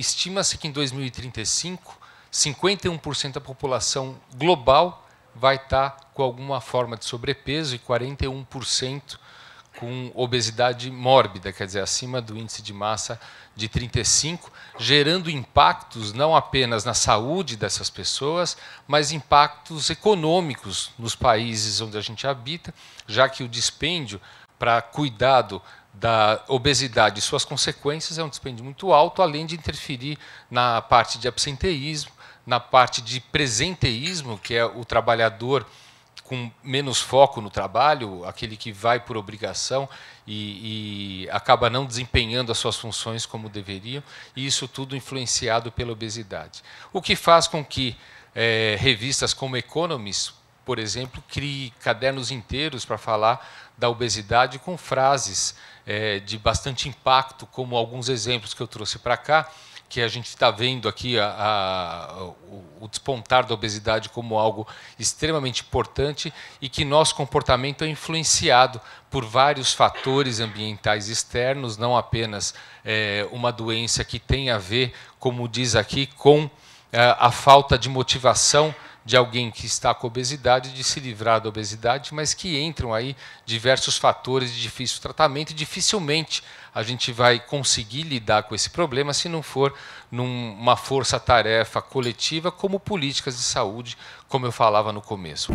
estima-se que em 2035, 51% da população global vai estar tá com alguma forma de sobrepeso e 41% com obesidade mórbida, quer dizer, acima do índice de massa de 35, gerando impactos não apenas na saúde dessas pessoas, mas impactos econômicos nos países onde a gente habita, já que o dispêndio para cuidado da obesidade e suas consequências é um dispêndio muito alto, além de interferir na parte de absenteísmo, na parte de presenteísmo, que é o trabalhador com menos foco no trabalho, aquele que vai por obrigação e, e acaba não desempenhando as suas funções como deveriam, e isso tudo influenciado pela obesidade. O que faz com que é, revistas como Economist por exemplo, crie cadernos inteiros para falar da obesidade com frases é, de bastante impacto, como alguns exemplos que eu trouxe para cá, que a gente está vendo aqui a, a, o, despontar da obesidade como algo extremamente importante e que nosso comportamento é influenciado por vários fatores ambientais externos, não apenas é, uma doença que tem a ver, como diz aqui, com é, a falta de motivação de alguém que está com obesidade de se livrar da obesidade, mas que entram aí diversos fatores de difícil tratamento e dificilmente a gente vai conseguir lidar com esse problema se não for numa força-tarefa coletiva como políticas de saúde, como eu falava no começo.